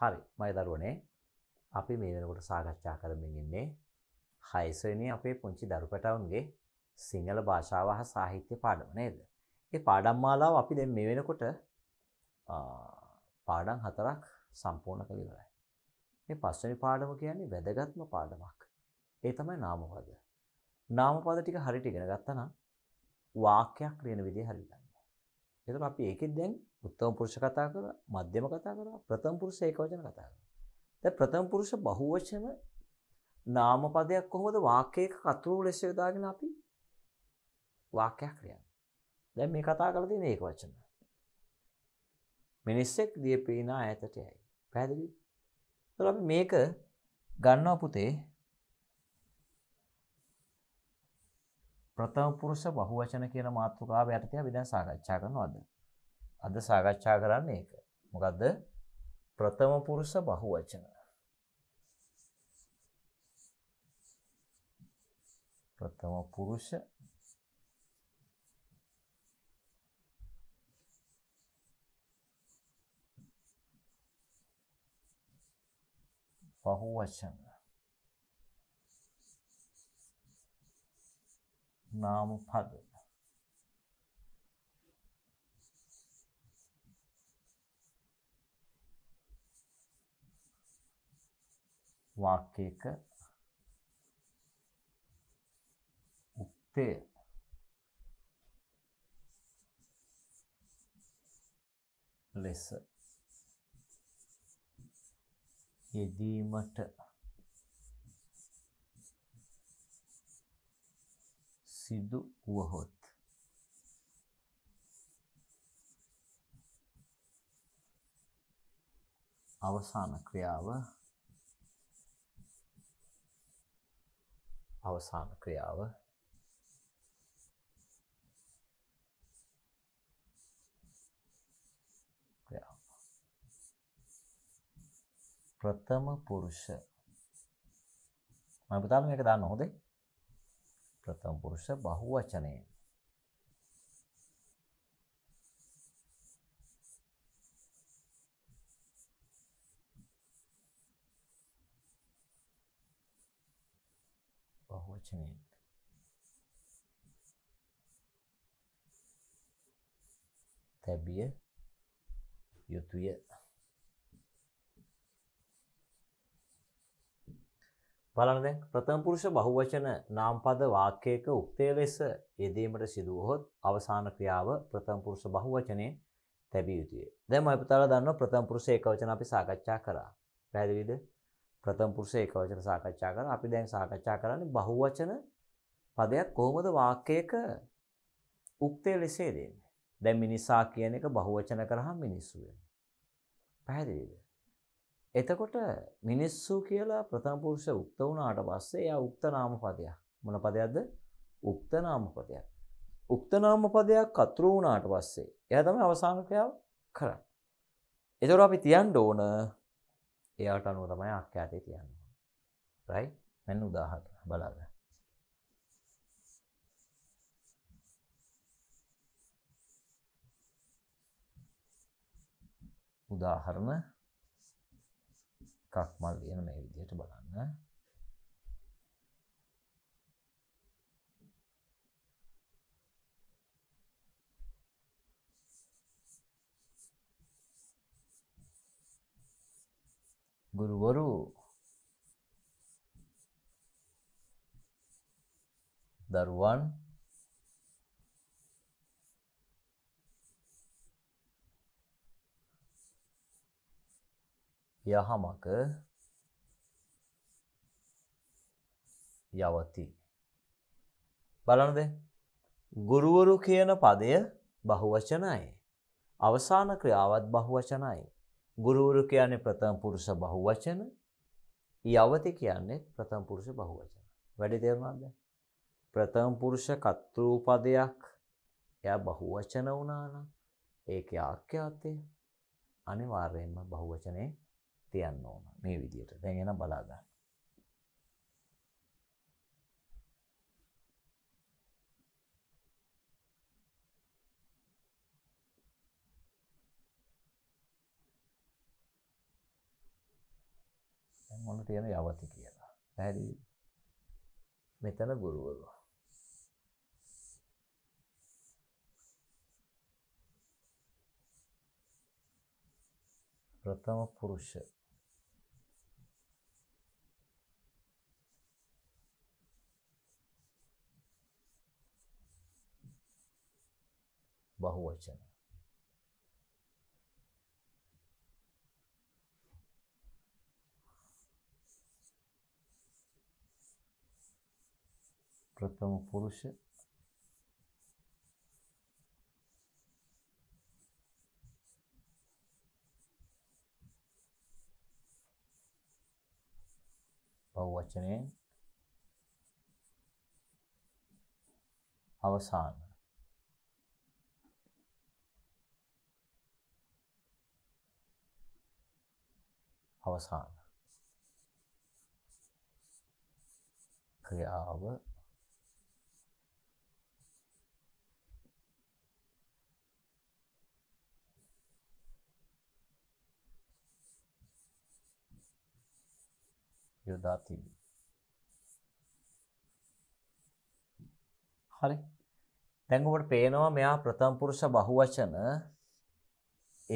හරි මයි දරුවනේ අපි මේ වෙනකොට සාකච්ඡා කරමින් ඉන්නේ හයිස්වනය අපේ පුංචි දරු පැටවුන්ගේ සිංහල භාෂාව හා සාහිත්‍ය පාඩම නේද. ඒ පාඩම් මාලාව අපි දැන් මේ වෙනකොට පාඩම් හතරක් සම්පූර්ණ කළිවරයි. මේ පස්වනි පාඩම කියන්නේ වැදගත්ම පාඩමක්. ඒ තමයි නාමපද. නාමපද ටික හරිට ඉගෙන ගත්තනම් වාක්‍යයක් ලියන විදිහ හරියන්නේ. එතකොට අපි ඒකෙන් දැන් උත්තම පුරුෂ කතා කරා, මධ්‍යම කතා කරා, ප්‍රථම පුරුෂ ඒකවචන කතා කරා. දැන් ප්‍රථම පුරුෂ බහුවචන නාම පදයක් කොහොමද වාක්‍යයක කතරු ලෙස යොදාගෙන අපි වාක්‍යයක් ලියන්නේ? දැන් මේ කතා කරලා තියෙන ඒකවචන. මිනිස්සෙක් දිය පේනා ඈතට යයි. පැහැදිලිද? ඒතර අපි මේක ගන්නවා පුතේ ප්‍රථම පුරුෂ බහුවචන කියන මාතෘකාව යටතේ අපි දැන් සාකච්ඡා කරනවා අද. අද සාකච්ඡා කරන්න ඒක. මොකක්ද ප්‍රථම පුරුෂ බහු වචන. ප්‍රථම පුරුෂ බහු වචන නාම පද වාක්‍යයක උක්තය ලෙස යෙදීමට සිදු වුවහොත් අවසාන ක්‍රියාව අවසාන ක්‍රියාව ප්‍රථම පුරුෂ මම පුතාලා මේක දාන්න හොඳයි ප්‍රථම පුරුෂ බහුවචනයේ වචනයක්. තැබිය යුතුය. බලන්න දැන් ප්‍රථම පුරුෂ බහුවචන නාම පද වාක්‍යයක උක්තය ලෙස යෙදීමට සිදු වහොත් අවසාන ක්‍රියාව ප්‍රථම පුරුෂ බහුවචනයේ තැබිය යුතුය. දැන් මම පුතාලා දන්නවා ප්‍රථම පුරුෂ ඒකවචන අපි සාකච්ඡා කරා. පැහැදිලිද? ප්‍රථම පුරුෂ ඒක වචන සාකච්ඡා කරා. අපි දැන් සාකච්ඡා කරන්නේ බහුවචන පදයක් කොහොමද වාක්‍යයක උක්තය ලෙසේ දෙන්නේ. දැන් මිනිසා කියන එක බහුවචන කරාම මිනිස්සු වෙනවා. පැහැදිලිද? එතකොට මිනිස්සු කියලා ප්‍රථම පුරුෂ උක්ත වුණාට පස්සේ එයා උක්ත නාම පදයක්. මොන පදයක්ද? උක්ත නාම පදයක්. උක්ත නාම පදයක් අතුරු වුණාට පස්සේ එයා තමයි අවසාන ක්‍රියාව කරන්නේ. ඒතර අපි තියන්න ඕන එයාට අනුව තමයි ආඛ්‍යාතය කියන්න ඕනේ. right? මෙන්න උදාහරණ බලන්න. උදාහරණ එකක් මල් ලියන මේ විදිහට බලන්න. ගුරුවරු දරුවන් යහමක යවති බලනද ගුරුවරු කියන පදය බහුවචනයි අවසාන ක්‍රියාවත් බහුවචනයි ගුරුවරු කියන්නේ ප්‍රථම පුරුෂ බහුවචන. යවති කියන්නේ ප්‍රථම පුරුෂ බහුවචන. වැඩි තේරුණාද? ප්‍රථම පුරුෂ කර්තෘපදයක් එයා බහුවචන වුණා නම් ඒකේ ආඛ්‍යාතය අනිවාර්යයෙන්ම බහුවචනේ තියන්න ඕන මේ විදිහට. දැන් එන බලා ගන්න. මොන තියෙන යවති කියලා. පැහැදිලි. මෙතන ගුරුවරු. ප්‍රථම පුරුෂ බහුවචන પ્રથમ पुरुष बहुवचने अवसान अवसान क्रिया क्रियाव යොදා තිබේ. හරි. දැන් ඔබට පේනවා මෙයා ප්‍රථම පුරුෂ බහුවචන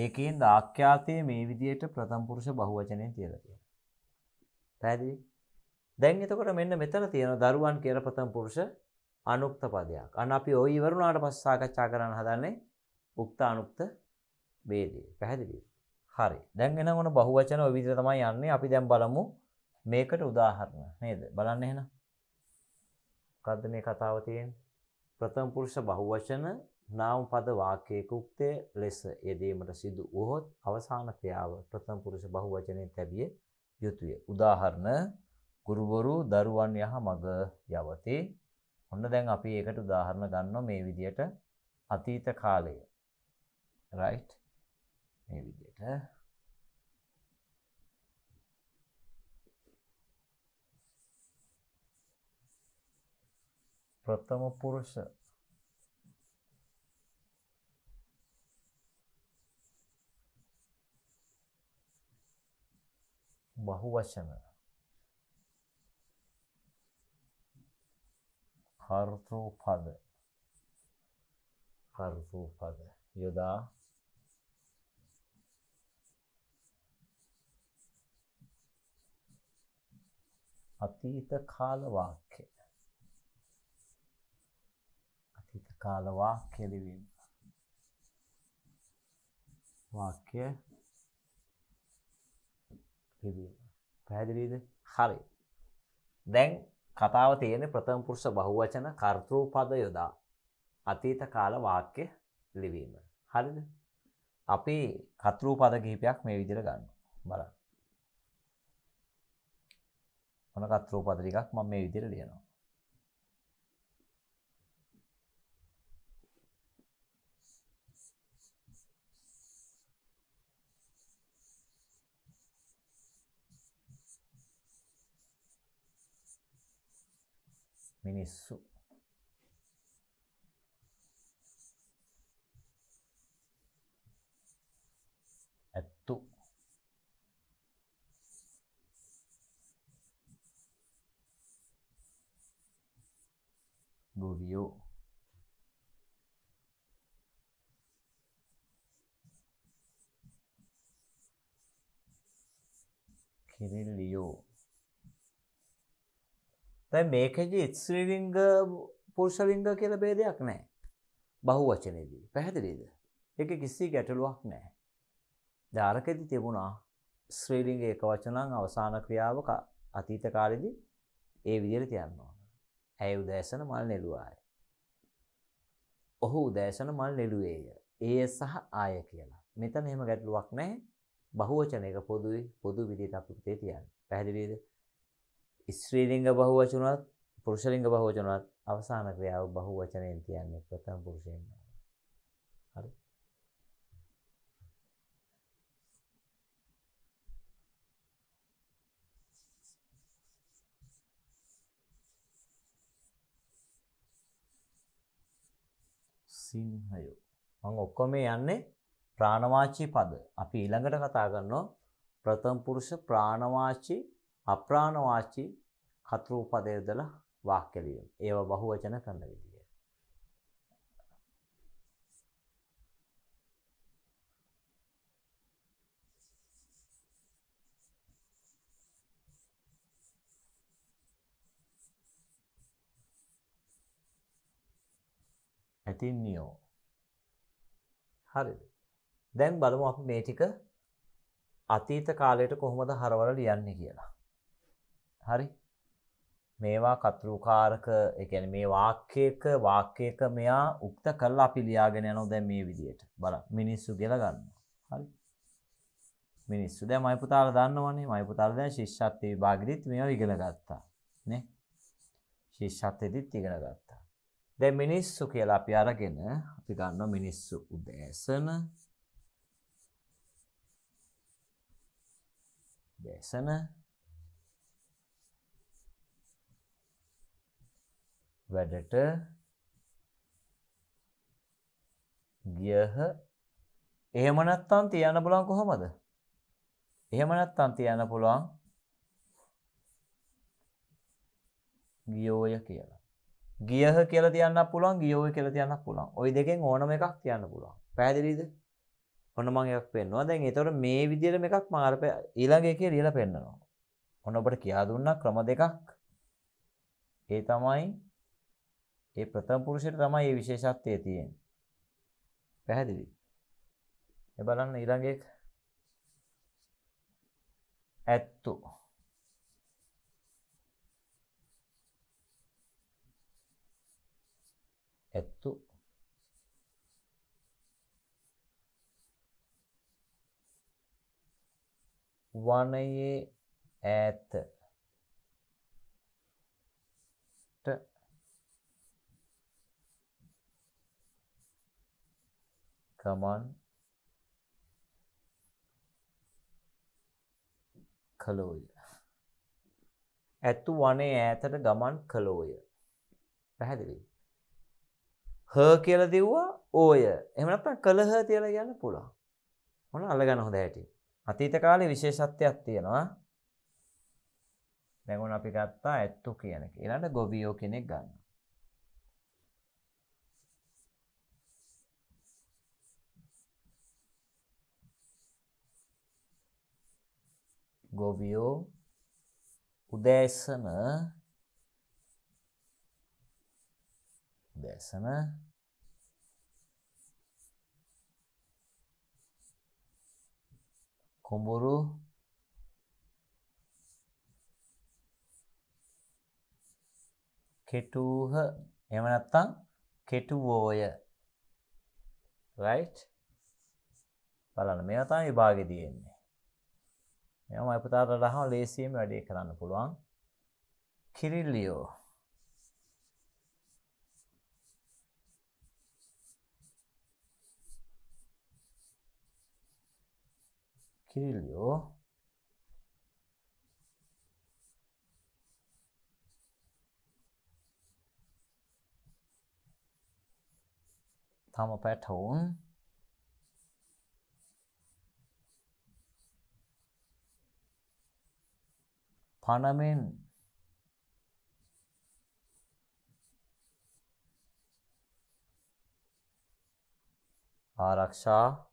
ඒකෙන් ආඛ්‍යාතයේ මේ විදිහට ප්‍රථම පුරුෂ බහුවචනයෙන් තියලා තියෙනවා. පැහැදිලි? දැන් එතකොට මෙන්න මෙතන තියෙන දරුවන් කියලා ප්‍රථම පුරුෂ අනුක්ත පදයක්. අන්න අපි ওই ඉවර වුණාට පස්සේ සාකච්ඡා කරන්න හදන්නේ උක්ත අනුක්ත ભેදය. පැහැදිලිද? හරි. දැන් එනවන බහුවචන ওই විදිහට තමයි යන්නේ. අපි දැන් බලමු මේකට උදාහරණ නේද බලන්න එහෙනම් මොකද්ද මේ කතාව තියෙන්නේ ප්‍රථම පුරුෂ බහුවචන නාම පද වාක්‍යයක උක්තේ ලෙස යෙදීමට සිදු වුවහොත් අවසාන ක්‍රියාව ප්‍රථම පුරුෂ බහුවචනයෙන් තැබිය යුතුය උදාහරණ ගුරුවරු දරුවන් යහ මග යවති ඔන්න දැන් අපි ඒකට උදාහරණ ගන්නවා මේ විදියට අතීත කාලය රයිට් මේ විදියට ප්‍රථම පුරුෂ බහුවචන කර්තෘපද කර්තෘපද යොදා අතීත කාල වාක්‍ය කාල වාක්‍ය ලිවීම. වාක්‍ය ලිවීම. පැහැදිලිද? හරි. දැන් කතාව තියෙන ප්‍රථම පුරුෂ බහුවචන කර්තෘපද යොදා අතීත කාල වාක්‍ය ලිවීම. හරිද? අපි කර්තෘපද කිහිපයක් මේ විදිහට ගන්නවා. බලන්න. මොන කර්තෘපද ටිකක් මම මේ විදිහට ලියනවා. nisso. É tu. Govio. Kirillio. දැ මේකෙදි ඉත්ස්්‍රීවිංග පුර්ෂවිංග කියල බේදයක් නෑ බහු වචනයේදී පැහැදිලීද එක කිසි ගැටලුවක් නෑ ධාරකෙදි තිබුණා ශ්‍රීලිංග එක වචනං අවසාන ක්‍රියාවක අතීත කාලෙදි ඒ විදිර තියන්නවා ඇය උදෑසන මල් නෙළුවාය ඔහු උදෑසන මල් නෙළුවේය ඒ සහ ආය කියලා මෙතන එහෙම ගැටලුවක් නෑ බහුවචනයක පොදුයි පොදු විදිට අපිතේ තියන් පැහැදිලීද ස්ත්‍රීලිංග බහුවචනුවත් පුරුෂලිංග බහෝජනුවත් අවසාන ක්‍රියාව බහුවචනයෙන් තියන්නේ ප්‍රථම පුරුෂයෙන් හරි සිංහයෝ මම ඔක්කොම යන්නේ ප්‍රාණවාචී පද. අපි ඊළඟට කතා කරනවා ප්‍රථම පුරුෂ ප්‍රාණවාචී අප්‍රාණ වාචි කතරු පදයේ දලා වාක්‍ය ලියුම්. ඒව බහුවචන කරන විදිය. ඇතින් නියෝ හරිද දැන් බලමු අපි මේ ටික අතීත කාලයට කොහොමද හරවල ලියන්නේ කියලා හරි මේවා කතෘකාරක එකැන මේ වාක්‍යයක වාක්‍යයක මෙයා උක්ත කල්ලා පිළියාගෙන යනො දැ මේ විදියට බල මිනිස්සු ගෙලගන්න හරි මිනිස්සු දැ මයිපුතාල දන්නවනේ මයිපුතාල දැ ශිෂ්ත්ව භාගරිත් මෙය ඉගෙන ගත්තා නේ ශිෂ්ත්්‍යදිත් ඉගෙන ගත්තා දැ මිනිස්සු කියලා අපි අරගෙන අපි ගන්න මිනිස්සු උදෑසන දේශන වැඩට ගියහ එහෙම නැත්තම් තියන්න පුළුවන් කොහොමද? එහෙම නැත්තම් තියන්න පුළුවන් ගියෝය කියලා. ගියහ කියලා තියන්න පුළුවන් ගියෝය කියලා තියන්න පුළුවන්. ওই දෙකෙන් ඕනම එකක් තියන්න පුළුවන්. පැහැදිලිද? ඔන්න මම එකක් පෙන්නවා. දැන් ඒතකොට මේ විදිහට මේකක් මම අර ඊළඟ එකේ ලියලා පෙන්නනවා. ඔන්න ඔබට කියා දුන්නා ක්‍රම දෙකක්. ඒ තමයි ඒ ප්‍රථම පුරුෂයට තමයි මේ විශේෂත්වය තියෙන්නේ. පැහැදිලි. ඒ බලන්න ඊළඟ එක ඇත්තු. ඇත්තු වනයේ ඈත ගමන් කළෝය. ඇත්තු වනේ ඈතට ගමන් කළෝය. පැහැදිලි. හ කියල දෙව්වා ඕය එමනත් කළහ තියල ගන්න පුළා. මොන අල්ලගන්න හොඳ ඇටි. අතීත කාලේ විශේෂත්වයක් තියෙනවා දැගුණ අපි ගත්තා ඇත්තු කියනෙක් එලට ගොවියෝ කෙනෙක් ගන්න. ගොවියෝ උදෑසන උදෑසන කුඹුරු කෙටූහ එහෙම නැත්නම් කෙටුවෝය right බලන්න මේවා තමයි විභාගෙ තියෙන්නේ මේවා මයිපතාට ලහම ලේසියෙන් වැඩේ කරන්න පුළුවන්. කිරිල්ලියෝ කිරිල්ලියෝ තම පැටවුන් පණමෙන් ආරක්ෂා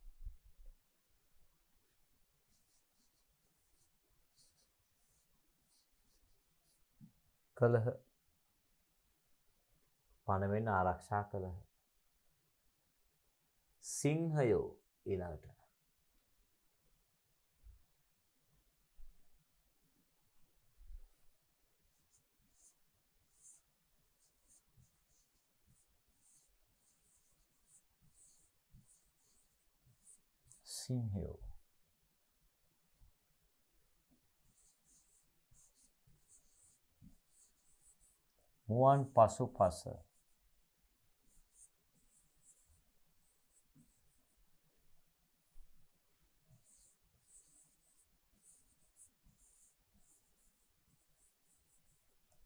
කළහ පණවෙන් ආරක්ෂා කළහ සිංහයෝ ඊළඟට seen you. One pasu pasa.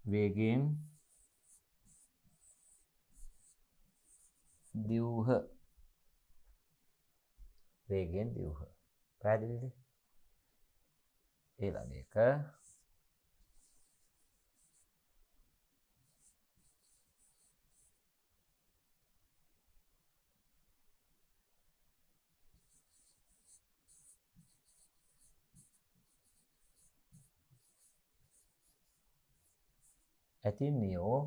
Vegin Duha. වේගෙන් දියුහ. පැහැදිලිද? ඊළඟ එක ඇතින් නියෝ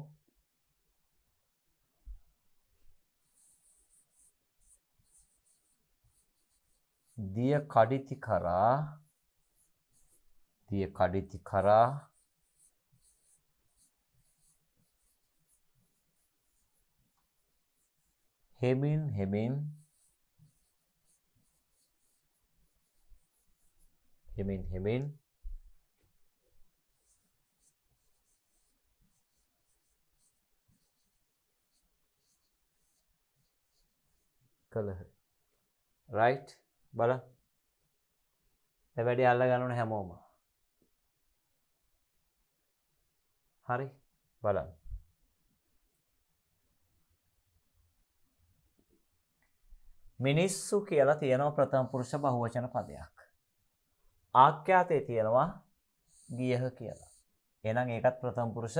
diyakadithikara diyakadithikara hemin hemin hemin hemin color right බල වැඩි අල්ල ගනුන හැමෝම හරි බලන්න මිනිස්සු කියලා තියෙනවා ප්‍රථම පුරුෂ බහුවචන පදයක් ආක්‍යාතය තියෙනවා ගියහ කියලා එනම් ඒකත් ප්‍රථම පුරුෂ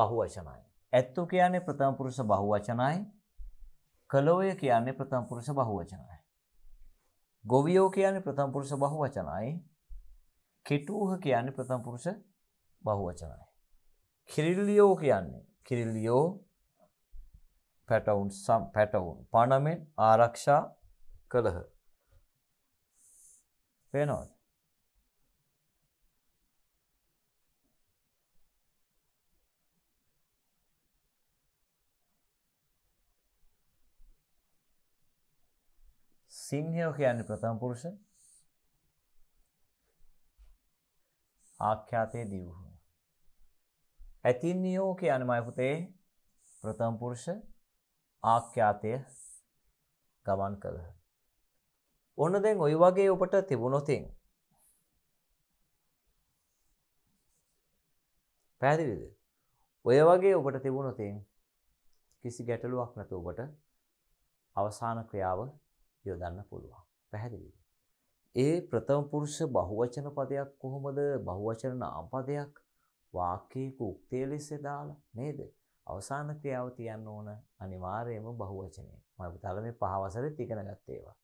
බහුවචනයි ඇත්තු කියන්නේ ප්‍රථම පුරුෂ බහුවචනයි කළෝය කියන්නේ ප්‍රථම පුරුෂ බහුවචනයි ගොවියෝ කියන්නේ ප්‍රථම පුරුෂ බහුවචනයි. කෙටූහ කියන්නේ ප්‍රථම පුරුෂ බහුවචනයි. කිරිල්ලියෝ කියන්නේ කිරිල්ලියෝ පැටවුන් සම් පැටවුන් පණමෙන් ආරක්ෂා කළහ. පේනවද? සිංහයෝ කියන්නේ ප්‍රථම පුරුෂ ආඛ්‍යාතේ දිව්හු. ඇතින්නියෝ කියන්නේ මයි පුතේ ප්‍රථම පුරුෂ ආඛ්‍යාතය ගමන් කළහ. ඔන්න දැන් ওই වගේ ඔබට තිබුණොතින් පැහැදිලිද? ඔය වගේ ඔබට තිබුණොතින් කිසි ගැටලුවක් නැතුව ඔබට අවසාන ක්‍රියාව යොදන්න පුළුවන්. පැහැදිලිද? ඒ ප්‍රථම පුරුෂ බහුවචන පදයක් කොහොමද බහුවචන නාම පදයක් වාක්‍යයක උක්තිය ලෙස දාලා නේද? අවසාන ක්‍රියාව තියන්න ඕන අනිවාර්යයෙන්ම බහුවචනය. මම ඔයාලා මේ පහ වසරෙත් ඉගෙන ගත්ත ඒවා.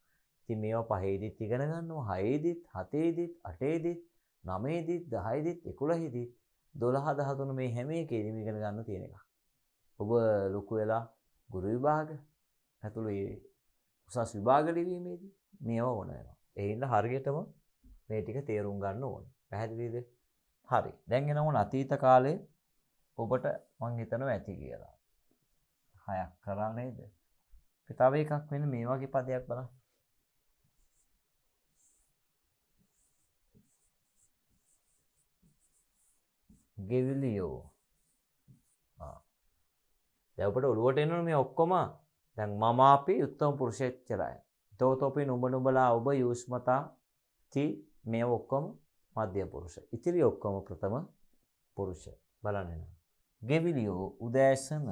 ඉතින් මේවා පහේදිත් ඉගෙන ගන්නවා, හයේදිත්, හතේදිත්, අටේදිත්, නවයේදිත්, 10ේදිත්, 11ේදිත්, 12 13 මේ හැම එකේදීම ඉගෙන ගන්න තියෙන එක. ඔබ ලොකු වෙලා ගුරු විභාග ඇතුළු උසස් විභාගලිවීමේදී මේවා ඕනෑනවා. එහින්ද හරියටම මේ ටික තේරුම් ගන්න ඕන. පැහැදිලිද? හරි. දැන් එනවා අතීත කාලේ ඔබට මං හිතනවා ඇති කියලා. හයක් කරා නේද? තව එකක් වෙන මේ වගේ පදයක් බලන්න. ගෙවිලියෝ. ආ. දැන් ඔබට ඔළුවට එනවනේ මේ ඔක්කොම දැන් මම අපි උත්තම පුරුෂච්චලයි. තෝතෝපි නුඹ නුඹලා ඔබ යූස්මතා ති මේ ඔක්කොම මධ්‍ය පුරුෂ. ඉතිරි ඔක්කොම ප්‍රථම පුරුෂ. බලන්න ගෙවිලියෝ උදෑසන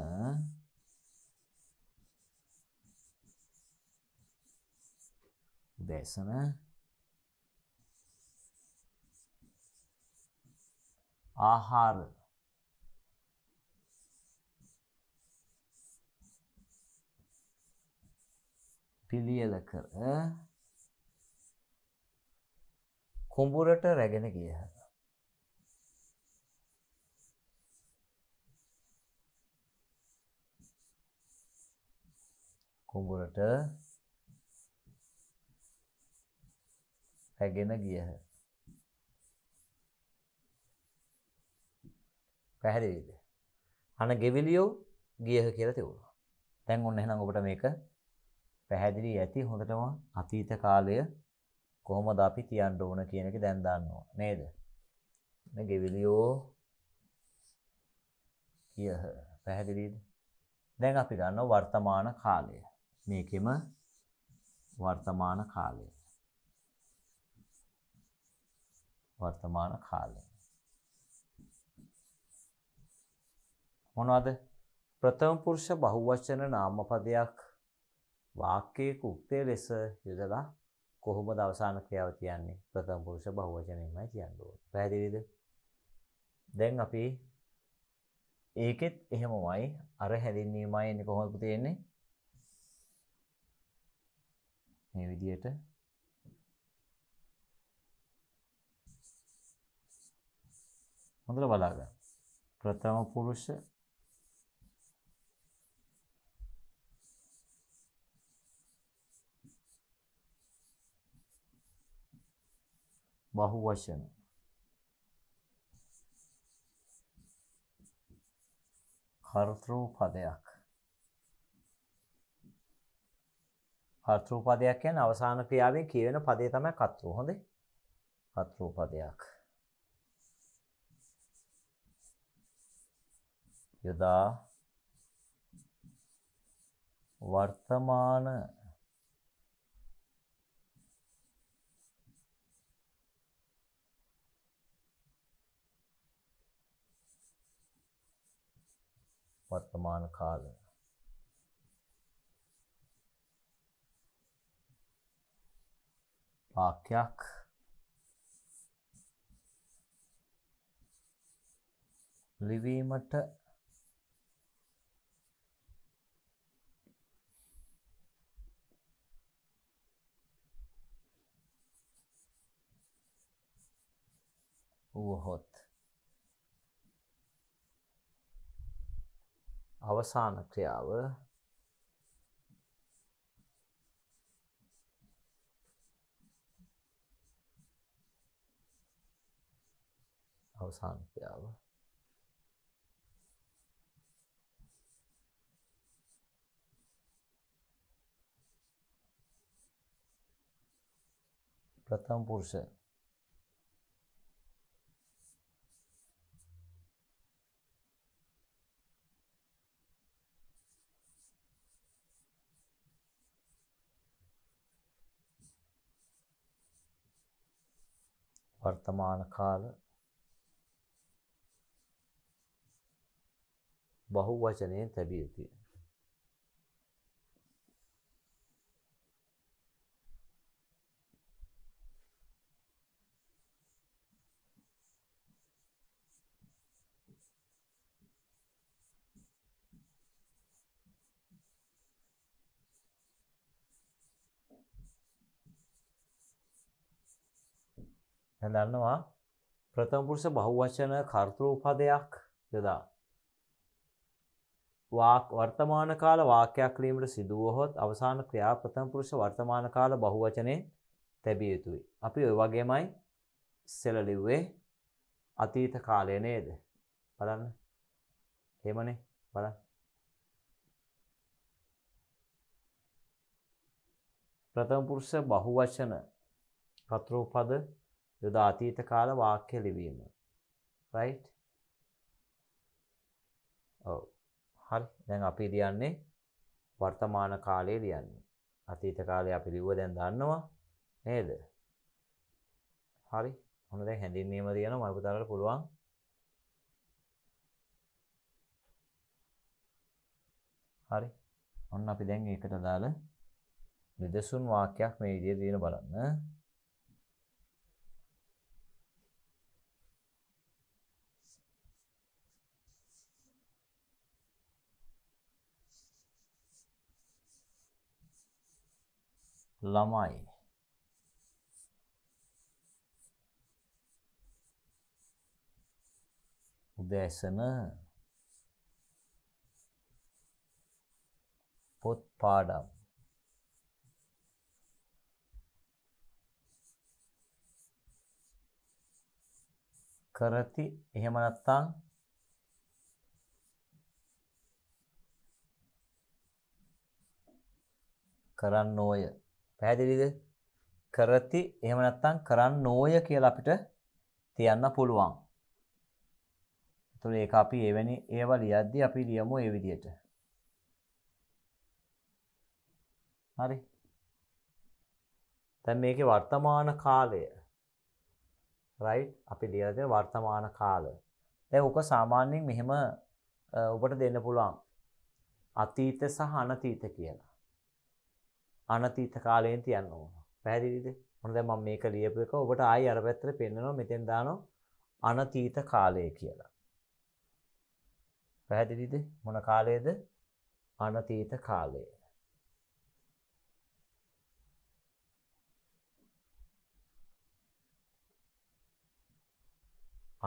උදෑසන ආහාර පිළියල කර කුඹුරට රැගෙන ගියහ. කුඹුරට රැගෙන ගියහ. පැහැදිලිද? අන ගෙවිලියෝ ගියහ කියලා තිබුණා. දැන් ඔන්න එහෙනම් ඔබට මේක පැහැදිලි ඇති හොඳටම අතීත කාලය කොහොමද අපි තියන්න ඕන කියන එක දැන් දන්නවා නේද? මේ ගෙවිලියෝ කියහ පැහැදිලිද? දැන් අපි ගන්නවා වර්තමාන කාලය. මේකෙම වර්තමාන කාලය. වර්තමාන කාලය. මොනවද? ප්‍රථම පුරුෂ බහුවචන නාමපදයක් වාක්‍යයක උක්තය ලෙස යොදලා කොහොමද අවසාන ක්‍රියාව තියන්නේ ප්‍රථම පුරුෂ බහුවචනයෙන්මයි කියන්න ඕනේ. පැහැදිලිද? දැන් අපි ඒකෙත් එහෙමමයි අර හැදින්වීමයි එන්නේ කොහොමද තියෙන්නේ? මේ විදියට හොඳට බලාගන්න. ප්‍රථම පුරුෂ බහු වචන කර්තෘපදයක් කර්තෘපදයක් කියන්නේ අවසාන ක්‍රියාවෙන් කියවෙන පදේ තමයි කර්තෘ හොඳේ කර්තෘපදයක් යදා වර්තමාන වර්තමාන කාලය. වාක්‍යයක් ලිවීමට වූහොත් අවසාන ක්‍රියාව අවසාන ක්‍රියාව ප්‍රථම පුරුෂ වර්තමාන කාල බහු වචනයෙන් තැබිය යුතුය. හැඳන්නවා ප්‍රථමපුරුෂ බහුවචන කර්තෘපදයක් යොදා. වර්තමාන කාල වාක්‍යයක් ලීමට සිදුවහොත් අවසාන ක්‍රියා ප්‍රථමපුරුෂ වර්තමාන කාල බහුවචනයෙන් තැබිය යුතුයි. අපි ඔය වගේමයි සෙලලිව්වේ අතීත කාලය නේද. බලන්න හෙමනේ බලන්න. ප්‍රථමපුරුෂ බහුවචන කතරෝපද යොද අතීත කාල වාක්‍ය ලිවීම රයි් ඔව හරි දැන් අපි ලියන්නේ වර්තමාන කාලයේ ලියන්නේ අතීත කාලය අපි ලිව්ව දැන් දන්නවා නේද හරි හොඳ දැන් හැඳින්වීම තියෙන මල්පුතරට පුළුවන් හරි ඔන්න අපි දැන් ඒකට දාලා නිදසුන් වාක්‍යයක් මේ විදිහට දින බලන්න ළමයි උදෑසන පොත් පාඩම් කරති එහෙම නැත්නම් කරන්න ඕය පැහැදිලිද? කරති එහෙම නැත්නම් කරන්නෝය කියලා අපිට තියන්න පුළුවන්. එතකොට ඒක අපි එවැනි ඒවා ලියද්දී අපි ලියමු ඒ විදිහට. හරි. දැන් මේකේ වර්තමාන කාලය right අපි ලියලා තියෙන වර්තමාන කාල. දැන් ඔක සාමාන්‍යයෙන් මෙහෙම ඔබට දෙන්න පුළුවන්. අතීත සහ අනතීත කියලා. අනතීත කාලයෙන් තියන්න ඕන. පැහැදිලිද? මොන දැන් මම මේක ලියපු එක ඔබට ආයි අර පැත්තට පෙන්නනවා මෙතෙන් දානවා අනතීත කාලය කියලා. පැහැදිලිද? මොන කාලයේද? අනතීත කාලය.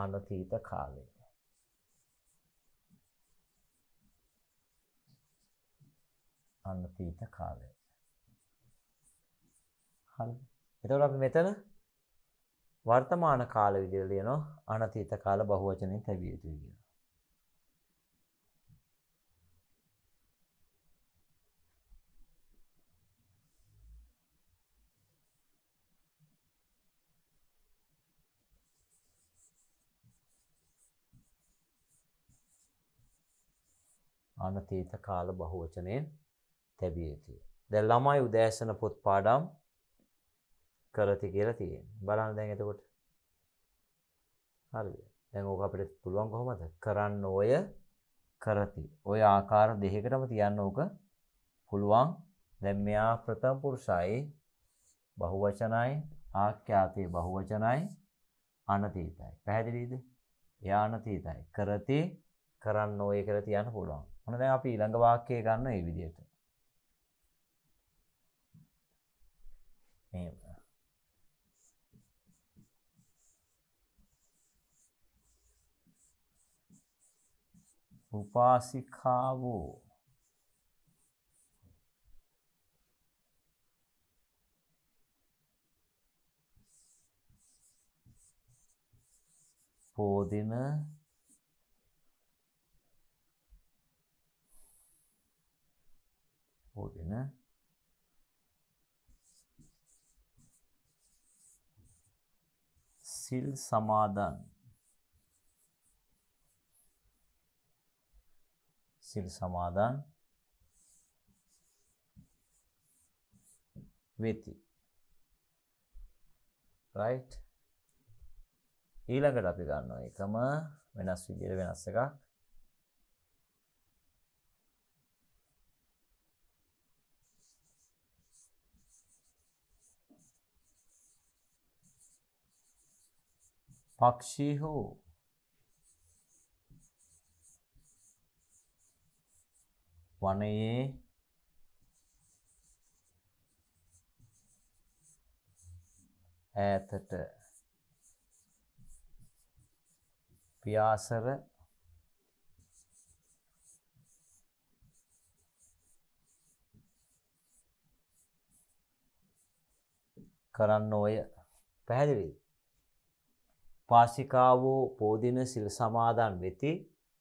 අනතීත කාලය. අනතීත කාලය. හරි එතකොට අපි මෙතන වර්තමාන කාල විදිහට ලියනවා අනතීත කාල බහුවචනෙන් තැබිය යුතුයි කියලා. අනතීත කාල බහුවචනයෙන් තැබිය යුතුය. දැන් ළමයි උදෑසන පොත් පාඩම් කරති කියලා තියෙන් බලන්න දැන් එතකොට හරිද දැන් ඕක අපිට පුළුවන් කොහොමද කරන්න ඔය කරති ඔය ආකාර දෙකකටම තියන්න ඕක පුළුවන් දැන් මෙයා ප්‍රථම පුරුෂයි බහුවචනයි ආඛ්‍යාතේ බහුවචනයි අනතීතයි පැහැදිලිද එයා අනතීතයි කරති කරන්න ඔය කියලා තියන්න පුළුවන් ඔන්න දැන් අපි ඊළඟ වාක්‍යය ගන්න මේ විදිහට මේ උපාසිකාවෝ පෝදින පෝදින සිල් සමාදන් සිල් සමාදන් වෙති. රයිට් ඊළඟට අපි ගන්නවා එකම වෙනස් විදිහට වෙනස් එකක් පක්ෂී හෝ වනයේ ඈතට පියාසර කරන්න ඔය පැහැදිලි පාසිකාවෝ පෝදින සිල් සමාදන් වෙති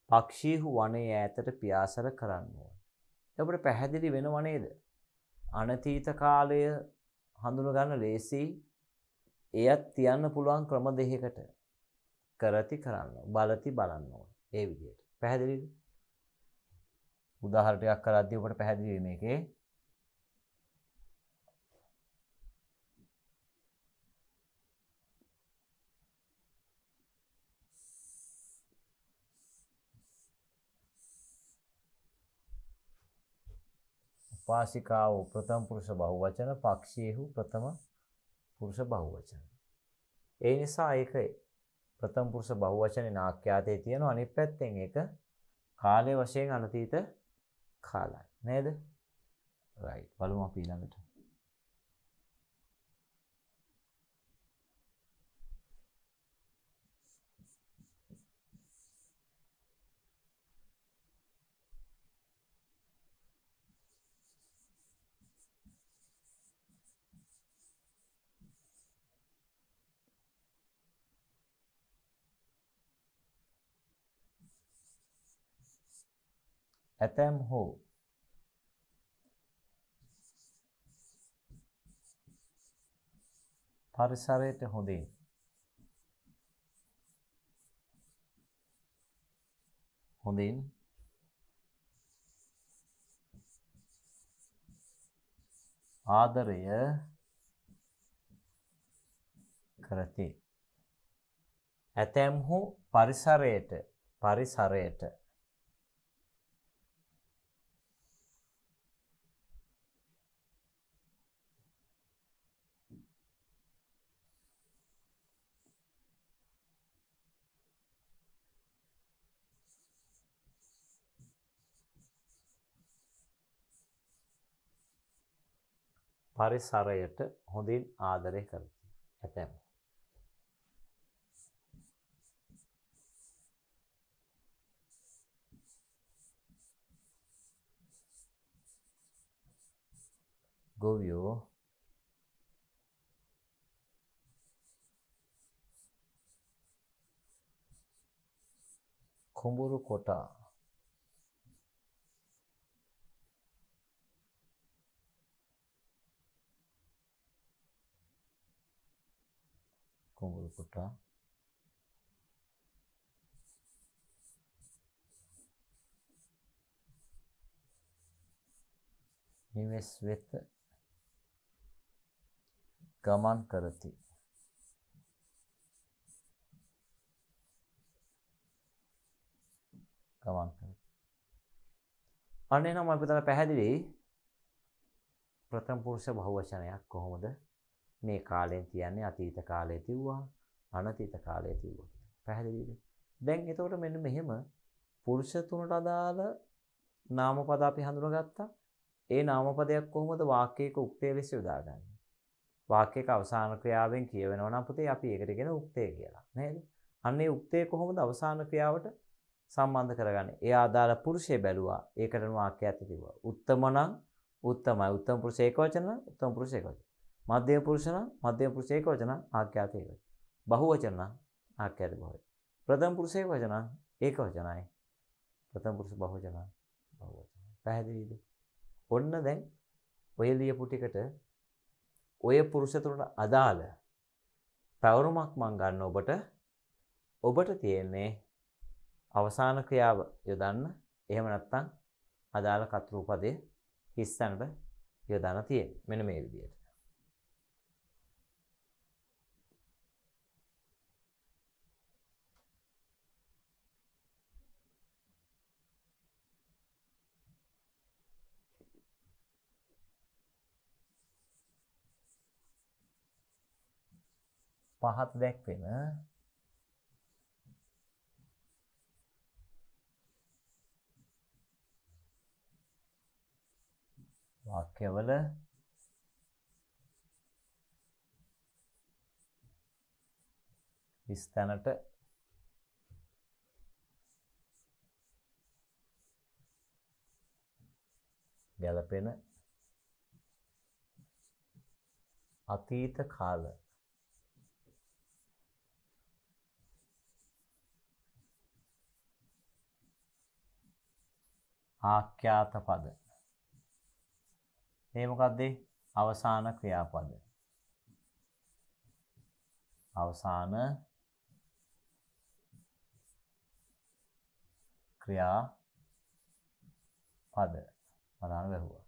පක්ෂීහු වනේ ඈතට පියාසර කරන්න ඕන එපට පැහැදිලි වෙනව නේද. අනතීත කාලය හඳුනගන්න ලේසි එයත් තියන්න පුළුවන් ක්‍රම දෙහකට කරති කරන්න බලති බලන්න ඕන ඒ විදියට පැහැදිලි උදාහරටයක් කරද්‍යවට පැහැදිලීම එකේ පාසිකාව ප්‍රථම පුරුෂ බහුවචන පක්ෂයේහු ප්‍රථම පුරුෂ බහුවචන. ඒ නිසා ඒක ප්‍රථම පුරුෂ බහුවචනේ නාක්‍යාතේ තියෙන අනිත් පැත්තෙන් ඒක කාලය වශයෙන් අනතීත කාලයි. නේද? right. බලමු අපි ඊළඟට. ඇතැම් හෝ පරිසරයට හොඳින් හොඳින් ආදරය කරති. ඇතැම් හෝ පරිසරයට පරිසරයට පරිසරයට හොඳින් ආදරය කරති ඇතැම්. ගොවියෝ කුඹුරු කොටා කුඹුරු කොටා නිවෙස් වෙත ගමන් කරති. ගමන් කරති. අන්න එනවා මම පැහැදිලි ප්‍රථම පුරුෂ බහුවචනයක් කොහොමද මේ කාලෙන් කියන්නේ අතීත කාලය තිව්වා අනතීත කාලය තිව්වා කියලා. පැහැදිලිද? දැන් එතකොට මෙන්න මෙහෙම පුරුෂ තුනට අදාළ නාම පද අපි හඳුනාගත්තා. ඒ නාම පදයක් කොහොමද වාක්‍යයක උක්තය ලෙස යොදාගන්නේ? වාක්‍යයක අවසාන ක්‍රියාවෙන් කියවෙනවා නම් පුතේ අපි ඒකට කියන උක්තය කියලා. නේද? අන්න ඒ උක්තය කොහොමද අවසාන ක්‍රියාවට සම්බන්ධ කරගන්නේ? ඒ ආදාළ පුරුෂය බැලුවා. ඒකට වාක්‍යයක් තිබුණා. උත්තමනම් උත්තමයි. උත්තම පුරුෂ ඒකවචන නම් උත්තම පුරුෂ ඒකවචන. මධ්‍යම පුරුෂ නම් මධ්‍යම පුරුෂ ඒක වචන ආඛ්‍යාත ඒක. බහුවචන නම් ආඛ්‍යාත බහුවචන. ප්‍රථම පුරුෂ ඒක වචන ඒක වචනයි. ප්‍රථම පුරුෂ බහුවචන බහුවචන. පැහැදිලිද? ඔන්න දැන් ඔය ලියපු ටිකට ඔය පුරුෂ තුනට අදාළ පැවරුමක් මං ගන්න ඔබට ඔබට තියෙන්නේ අවසාන ක්‍රියාව යොදන්න එහෙම නැත්නම් අදාළ කතරු පදයේ හිස්සනට යොදන්න තියෙන්නේ මෙන්න මේ විදිහට පහත දැක්වෙන වාක්‍යවල විස්තැනට ගැලපෙන අතීත කාල ආඛ්‍යාත පද. ඒ මොකද්ද? අවසාන ක්‍රියාපද. අවසාන ක්‍රියා පද පදාන වැහුවා.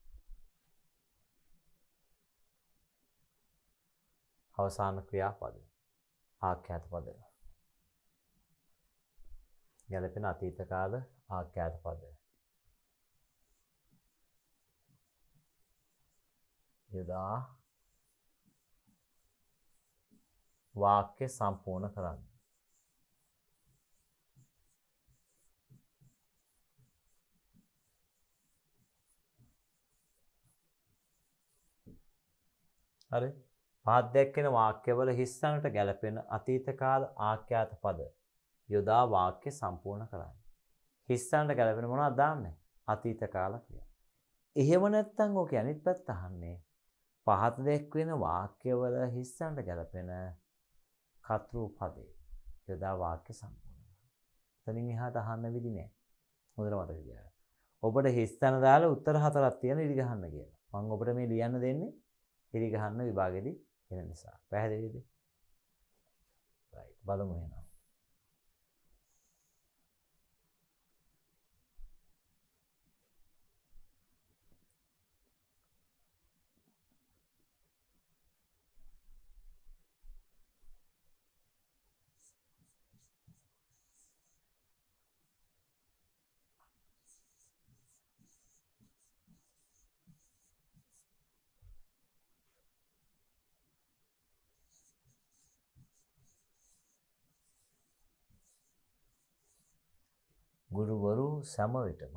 අවසාන ක්‍රියාපද ආඛ්‍යාත පද. ගැලපෙන අතීත කාල ආඛ්‍යාත පද. යොදා වාක්‍ය සම්පූර්ණ කරන්න. හරි පහත් දැක්කෙන වාක්‍යවල හිස්සනට ගැලපෙන අතීතකාල ආඛ්‍යාත පද යොදා වාක්‍ය සම්පූර්ණ කරන්න. හිස්සනට ගැලපෙන මොනවද දාන්නේ? අතීතකාල කියලා. එහෙම නැත්නම් ඔක අනිත් පැත්ත අහන්නේ පහත දැක්වෙන වාක්‍යවල හිස්සන්ට ගැලපෙන කතෘ පදේ යොදා වාක්‍ය සම්පූර්ණ. එතනින් එහාට අහන්න විදි නෑ. හොඳට මතක තියාගන්න. ඔබට හිස්සන දාලා උත්තර හතරක් තියෙන ඉරි ගහන්න කියලා. මම ඔබට මේ ලියන්න දෙන්නේ ඉරි ගහන්න විභාගෙදී එන නිසා. පැහැදිලිද? right බලමු එහෙනම්. ගුරුවරු සමවිටම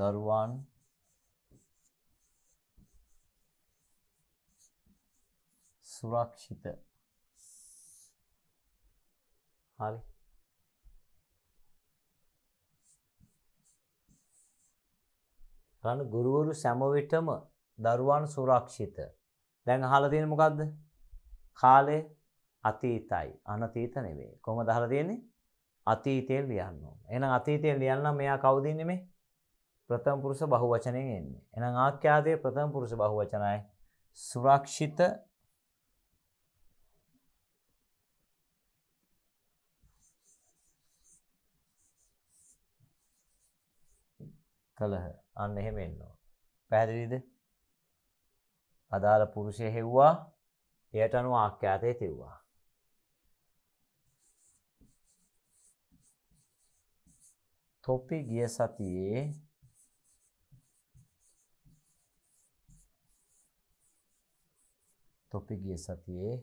දරුවන් සුරක්ෂිත හරි ගන්න ගුරුවරු සැමවිටම දරුවන් සුරක්ෂිත දැන් අහලා තියෙන මොකක්ද කාලේ අතීතයි අනතීත නෙවේ කොම දහල තියන්නේ අතීතයෙන් ලියන්න එන අතීතයෙන් ලියන්න මෙයා කවදන්න මේ ප්‍රථම් පුරුෂ බහු වචනයෙන් එන්නේ එන ආක්‍යාදය ප්‍රථම් පුරුෂ බහු වචනයි සුරක්ෂිත කළහ අන්න එහෙම එන්නවා. පැහැදිලිද අදාළ පුරුෂය හෙව්වා එයට අනු ආක්‍යාතය තිව්වා. තොපි ගිය සතියේ තොපි ගිය සතියේ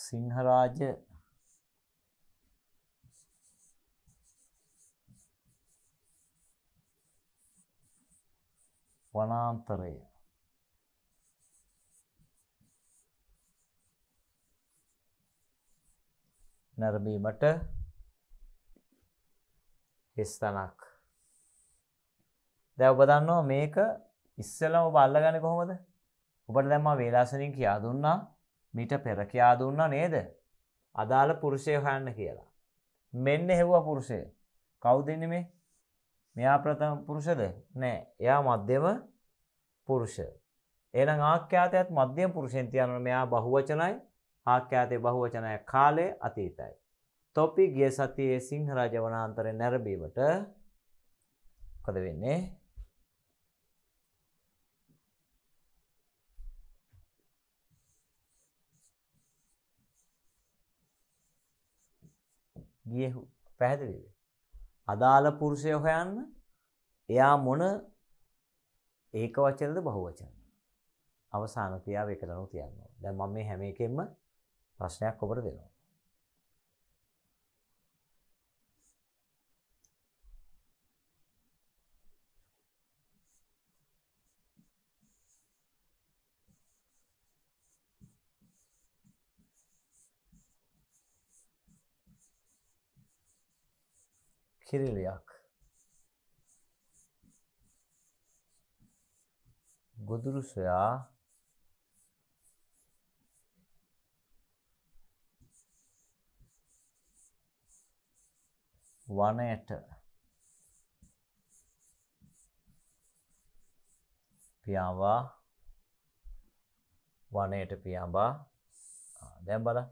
සිංහරාජ වනාන්තරය නැරඹීමට හිස්තනක්. දැන් ඔබ දන්නවා මේක ඉස්සෙල්ලම ඔබ අල්ලගන්නේ කොහොමද? ඔබට දැන් මම වේලාසනින් කියා දුන්නා මීට පෙර කියා දුන්නා නේද? අදාළ පුරුෂය හොයන්න කියලා. මෙන්න හෙව්වා පුරුෂය. කවුද ඉන්නේ මේ? මෙයා ප්‍රථම පුරුෂද? නෑ. එයා මධ්‍යම පුරුෂ. එහෙනම් ආඛ්‍යාතයත් මධ්‍යම පුරුෂෙන් තියනවා මෙයා බහුවචනයි ආඛ්‍යාතේ බහුවචනය කාලය අතීතයි. තොපි ගිය සතියේ සිංහරාජ වනාන්තරේ නැරඹීමට මොකද වෙන්නේ? ගියහු පැහැදිලිද? අදාළ පුරුෂය හොයන්න එයා මොන ඒක වචනද බහුවචන. අවසාන ක්‍රියාව එකතනෝ තියනවා. දැන් මම මේ හැම එකෙම ප්‍රශ්නයක් ඔබට දෙනවා. කිරිලයක් ගොදුරු සොයා වනයට පියාඹා වනයට පියාඹා දැන් බල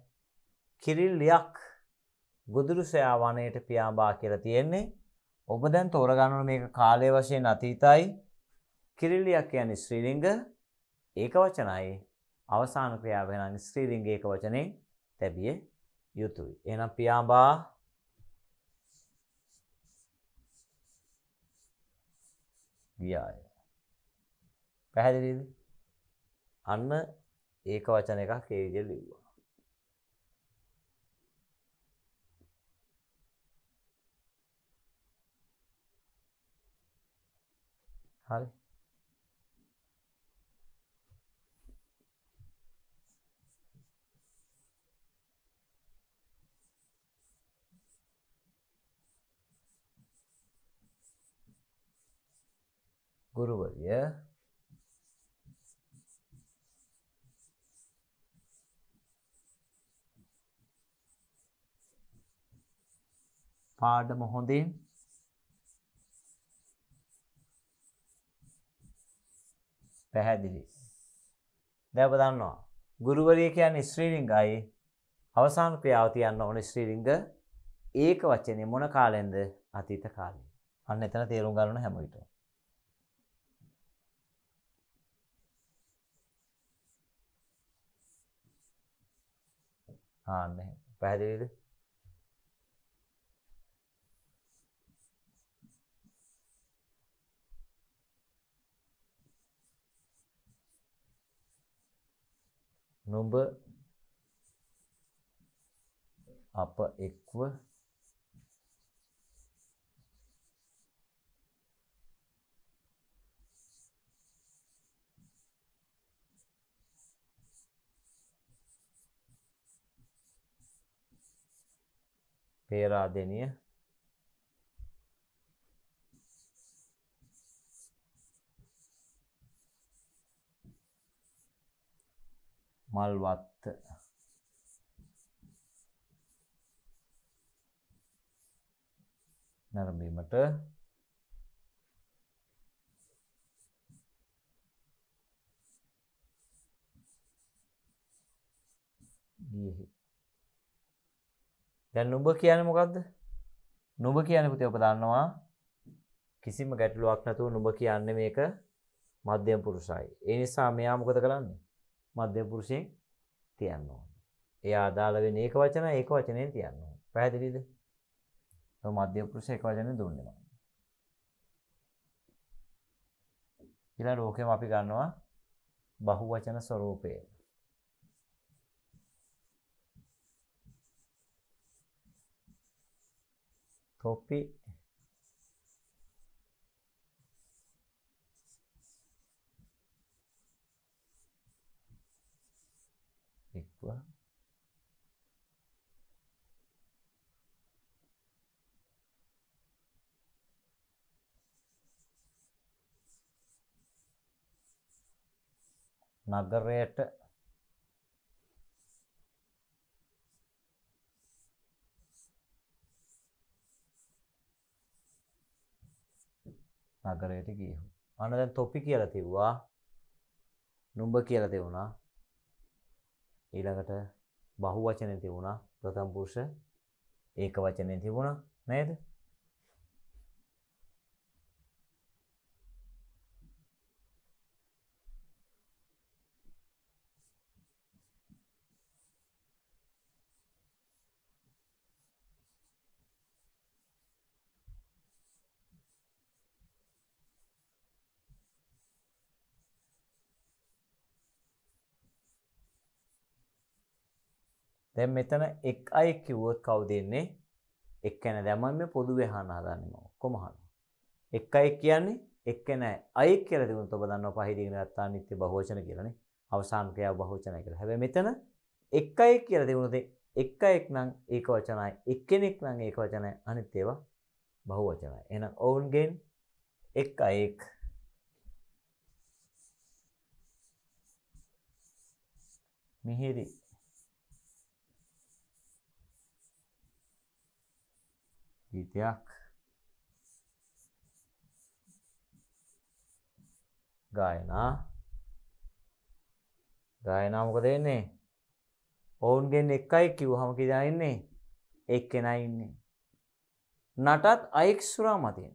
කිරිල්ලියක් ගොදුරු සොයා වනයට පියාඹා කියලා තියෙන්නේ ඔබ දැන් තෝරගන්න මේක කාලය වශයෙන් අතීතයි කිරිලියක් කියන්නේ ශ්‍රීලිංග ඒක වචනයි. අවසාන ක්‍රියාව වෙනන්නේ ශ්‍රීලිංග ඒක වචනේ තැබිය යුතුයි. එහෙනම් පියාඹා ගියාය. පැහැදිලිද? අන්න ඒක වචන එකක් ඒ විදිහට ලිව්වා. ගුරුවරිය පාඩම හොඳින් පැහැදිලි. දැන් ඔබ දන්නවා ගුරුවරිය කියන්නේ ශ්‍රීලිංගයි අවසාන ක්‍රියාව තියන්න ඕනේ ශ්‍රීලිංග ඒක වචනේ මොන කාලෙන්ද අතීත කාලේ. අන්න එතන තේරුම් ගන්න හැම විටම. ආන්න පැහැදිලිද නුඹ අප එක්ව පේරාදෙනිය මල්වත්ත නැරඹීමට ගියේ දැන් නුඹ කියන මොකක්ද නුඹ කියන පුතේ ඔබ දන්නවා කිසිම ගැටලුවක් නැතුව නුඹ කියන්නේ මේක මධ්‍යම පුරුෂයි. ඒ නිසා මෙයා මොකද කරන්නේ? මධ්‍යම පුරුෂයෙන් තියන්න ඕනේ. එයා අදාළ වෙන ඒක වචන ඒක වචනෙන් තියන්න ඕනේ. පැහැදිලිද? ඔය මධ්‍යම පුරුෂය ඒක වචනෙන් දුන්නේ මම. ඊළඟ ලෝකෙම අපි ගන්නවා බහුවචන ස්වરૂපය. copy di qua නගරයට නගරයට ගියහු. අන්න දැන් තොපි කියලා තිව්වා. නුඹ කියලා තිබුණා. ඊළඟට බහුවචනේ තිබුණා. ප්‍රථම පුරුෂ ඒක වචනේ තිබුණා. නේද? දැන් මෙතන එක් අය කිව්වොත් කවුද ඉන්නේ? එක්කෙනා දැමම මේ පොදුවේ අහන්න හදන්නේ මම. කොහොම අහනවා? එක් අය කියන්නේ එක්කෙනා අය කියලා තිබුණොත් ඔබ දන්නවා පහදීගෙන ගත්තා නිත්‍ය බහුවචන කියලානේ. අවසාන ක්‍රියාව බහුවචනයි කියලා. හැබැයි මෙතන එක් අය කියලා තිබුණොත් එක් අයෙක් නම් ඒක වචනයි එක්කෙනෙක් නම් ඒක වචනයි අනිත් ඒවා බහු වචනයි එහෙනම් ඔවුන්ගෙන් එක් අයෙක් මිහිරි ගීතයක් ගායනා ගායනා මොකද වෙන්නේ ඔවුන්ගෙන් එක්කයි කිව්වහම කියලා ඉන්නේ එක්කෙනා ඉන්නේ නටත් අයෙක් සුරා මතින්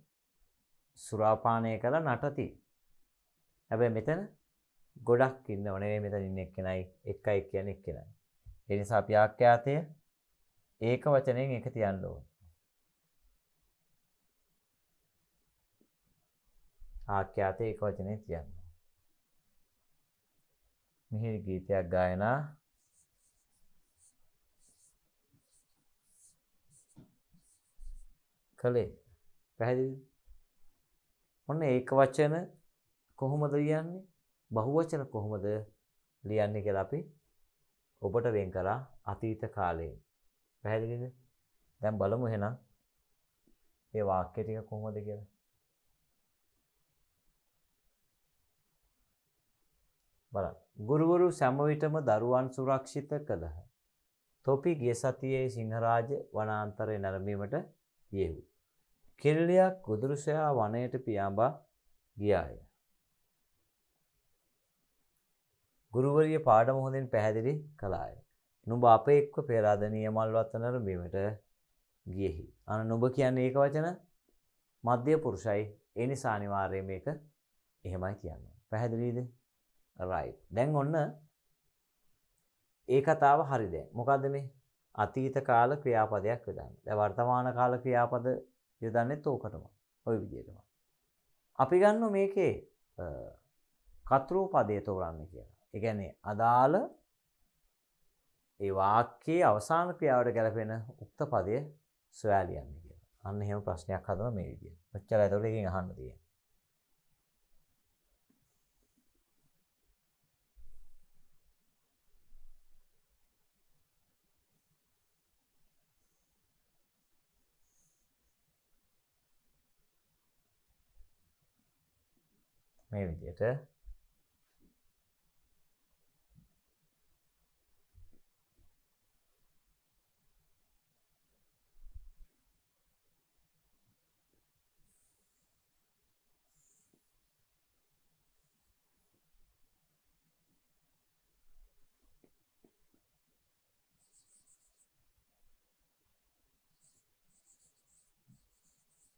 සුරාපානය කළ නටති හැබැයි මෙතන ගොඩක් ඉන්න ඕනේ මෙතන ඉන්න එක්කෙනයි එකයි කියන්නේ එක්කෙනයි ඒ නිසා අපි ආඛ්‍යාතය ඒක වචනයෙන් එක තියන්න ඕනේ ආඛ්‍යාතේ එක වචනේ තියනවා. මිහිරි ගීතයක් ගායනා කළේ. පැහැදිලිද? ඔන්න ඒක වචන කොහොමද ලියන්නේ? බහුවචන කොහොමද ලියන්නේ කියලා අපි ඔබට වෙන් කරා අතීත කාලයේ. පැහැදිලිද? දැන් බලමු එහෙනම් මේ වාක්‍ය ටික කොහොමද කියලා. බලන්න. ගුරුවරු සැමවිටම දරුවන් සුරක්ෂිත කළහ. තොපි ගිය සතියේ සිංහරාජ වනාන්තරය නැරඹීමට යෙහු. කෙල්ලයක් ගුදුරුසයා වනයට පියාඹා ගියාය. ගුරුවරිය පාඩම හොඳින් පැහැදිලි කළාය. නුඹ අප එක්ව පෙරාදනීය මල් වත්තනර බිමට ගියෙහි. අන නුඹ කියන්නේ ඒක වචන මධ්‍ය පුරුෂයි. ඒ නිසා අනිවාර්යයෙන් මේක එහෙමයි කියන්නේ. පැහැදිලිද? රයිට්. දැන් ඔන්න ඒ කතාව හරි දැන්. මොකද්ද මේ? අතීත කාල ක්‍රියාපදයක් යොදන්නේ. දැන් වර්තමාන කාල ක්‍රියාපද යොදන්නේත් ඕකටම. ওই විදිහටම. අපි ගන්න මේකේ කතෘ පදය තෝරන්න කියලා. ඒ කියන්නේ අදාළ ඒ වාක්‍යයේ අවසාන ක්‍රියාවට ගැලපෙන උක්ත පදය සොයා ලියන්න කියලා. අන්න එහෙම ප්‍රශ්නයක් හදන මේ විදියට. ඔච්චරයි ඒතකොට එකෙන් අහන්න තියෙන්නේ. මේ විදියට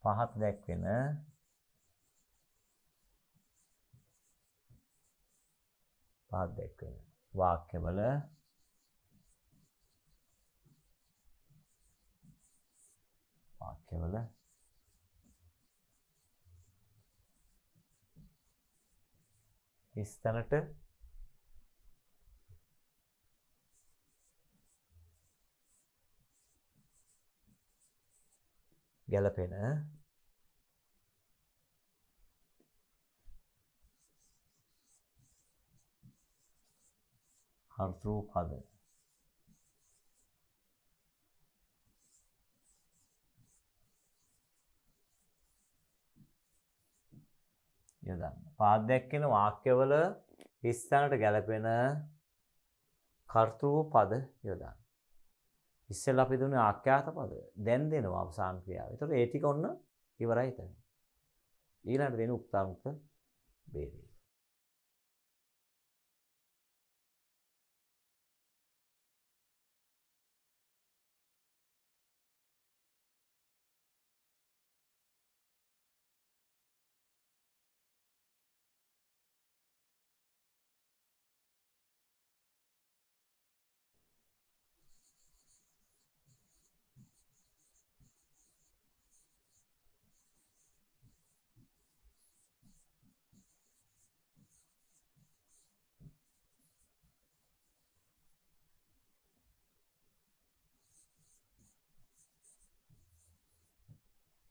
පහත් දැක්වෙන පාද දැක්වෙන වාක්‍යවල වාක්‍යවල ස්තැනට ගැලපෙන her true father. යොදන්න. පාදයක් කියන වාක්‍යවල හිස්තැනට ගැලපෙන කර්තෘ පද යොදන්න. ඉස්සෙල් අපි දුන්නේ ආඛ්‍යාත පද. දැන් දෙනවා අවසාන ක්‍රියාව. ඒතකොට ඒ ටික ඔන්න ඉවරයි එතන. ඊළඟට දෙන උක්තාංක ભેදේ.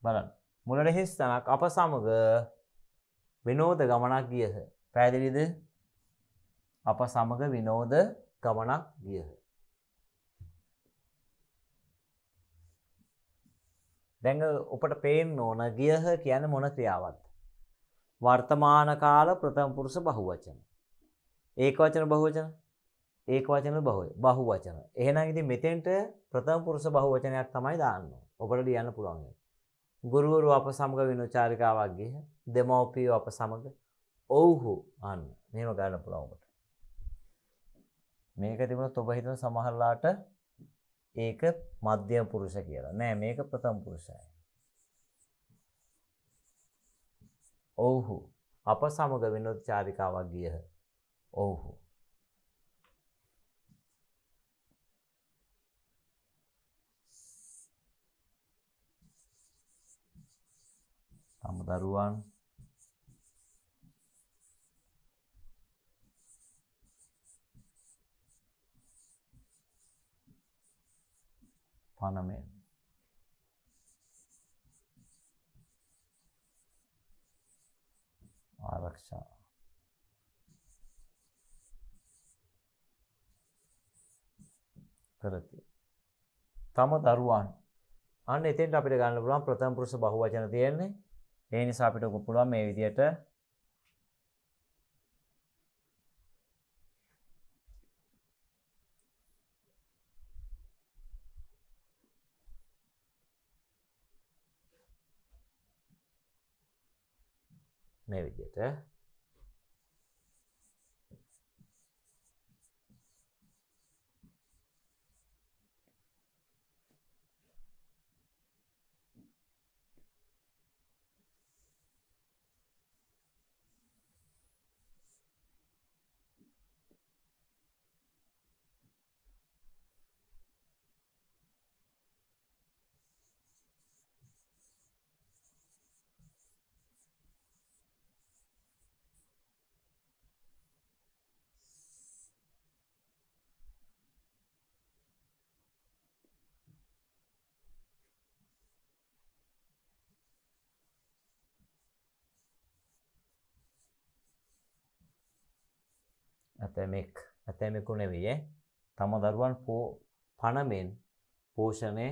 බලන්න. මුලට හිස් තනක් අප සමග විනෝද ගමනක් ගියහ. පැදිලිද අප සමග විනෝද ගමනක් ගියහ. දැඟ ඔපට පේෙන් ඕන ගියහ කියන මොන ක්‍රියාවත්. වර්තමාන කාල ප්‍රථමපුරුෂ බහුවචන. ඒක වචන බහෝචන ඒක වචන බහෝ බහු වචන එහෙනම් ඉතින් මෙතෙන්ට ප්‍රථම පුරුෂ බහු වචනයක් තමයි දාන්න ඔබට ලියන්න පුළුවන්. ගුරුවරු අප සමග විනෝචාරිකාවක් ගිහ දෙමව්පියෝ අප සමග ඔවුහු අන්න මේම ගන්න පුළුවන්කට. මේක තිබුණොත් ඔබ හිතන සමහරලාට ඒක මධ්‍යම පුරුෂ කියලා. නෑ මේක ප්‍රථම පුරුෂයයි. ඔවුහු අප සමග විනෝද චාරිකාවක් ගියහ. ඔවුහු තම දරුවන් පනමේ ආරක්ෂා කරති. තම දරුවන් අන්න එතෙන්ට අපිට ගන්න පුළුවන් ප්‍රථම පුරුෂ බහුවචන තියෙන්නේ ඒ නිසා අපිට පුළුවන් මේ විදියට මේ විදියට ඇතැමෙක් ඇතැමෙකු නෙවේ තම දරුවන් පෝ පණමෙන් පෝෂණය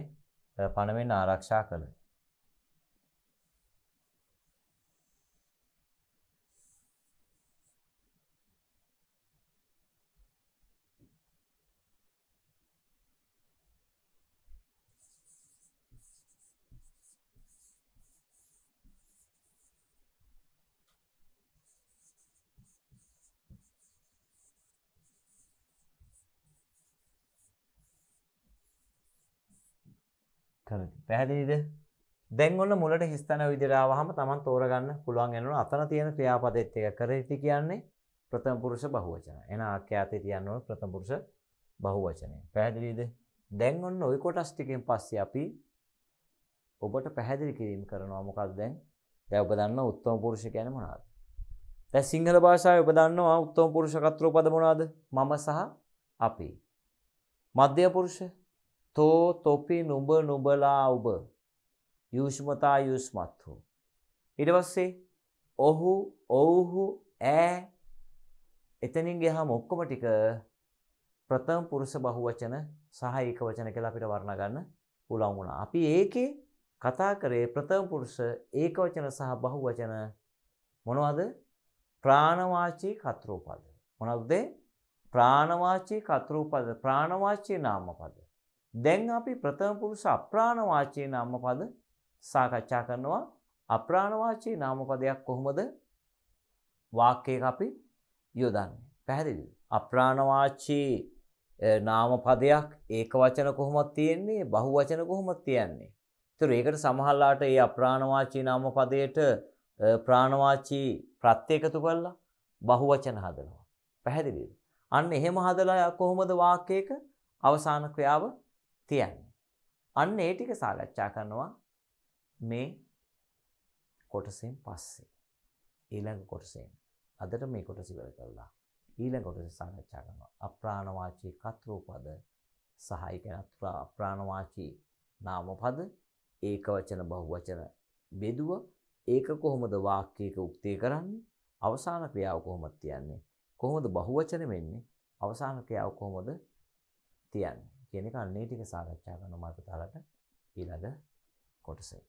පණමෙන් ආරක්ෂා කළ කරති. පැහැදිලිද දැන්ගොන්න මුලට හිස්තන විදිරාවහම තමන් තෝරගන්න පුළුවන් එනු අතන තියෙන ක්‍රියාපදෙත් එක කරති කියන්නේ ප්‍රථමපුරුෂ බහුවචන එන ආඛ්‍යාතය තියන්නවන ප්‍රථමපුරුෂ බහුවචනය. පැහැදිලිද දැන් ඔන්න ඔයි කොටස්ටිකින් පස්සේ අපි ඔබට පැහැදිලි කිරීම කරනවා මොකක් දැන් දැ ඔබදන්න උත්තම පුරුෂ ගැන මොනාද. තැ සිංහල භාෂාව ඔබදන්නවා උත්තම පුරුෂකත්‍රෝ පදමනාද මම සහ අපි. මධ්‍යපුරුෂ තෝ තොපි නුඹ නුඹලා ඔබ යුෂ්මතා යුෂ්මත්හු. ඉට පස්සේ ඔහු ඔවුහු ඈ එතනින් ගහා මොක්කොම ටික ප්‍රථම පුරුෂ බහුවචන සහයික වචන කලා අපිට වර්ණගන්න පුළන් වුණා. අපි ඒකේ කතා කරේ ප්‍රථම පුරුෂ ඒක වචන සහ බහු වචන මොනවද ප්‍රාණවාචී කතරූපද. මොනක්දේ ප්‍රාණවාචී කතරූපද ප්‍රාණවාචී නාමපද. දැන් අපි ප්‍රථම පුරුෂ අප්‍රාණ වාචී නාම පද සාකච්ඡා කරනවා අප්‍රාණ වාචී නාම පදයක් කොහොමද වාක්‍යයක අපි යොදන්නේ පැහැදිලිද අප්‍රාණ වාචී නාම පදයක් ඒක වචන කොහොමද තියෙන්නේ බහු වචන කොහොමද තියන්නේ ඒතර ඒකට සමහරලාට ඒ අප්‍රාණවාචී නාම පදයට ප්‍රාණවාචී ප්‍රත්‍ය එකතු කරලා බහු වචන හදනවා පැහැදිලිද අන්න එහෙම හදලා කොහොමද වාක්‍යයක අවසාන ක්‍රියාව තියන්නේ. අන්න ඒ ටික සාකච්ඡා කරනවා මේ කොටසෙන් පස්සේ. ඊළඟ කොටසෙන්. අදට මේ කොටස ඉවර කළා. ඊළඟ කොටස සාකච්ඡා කරනවා අප්‍රාණවාචී කතරූපද සහ ඒ කියන්නේ අප්‍රාණවාචී නාමපද ඒකවචන බහුවචන බෙදුව ඒක කොහොමද වාක්‍යයක උක්තේ කරන්නේ අවසාන ක්‍රියාව කොහොමද තියන්නේ කොහොමද බහුවචන වෙන්නේ අවසාන ක්‍රියාව කොහොමද තියන්නේ කියන එක අන්නේ ටික සාකච්ඡා කරන මාතෘකාවට ඊළඟ කොටසේ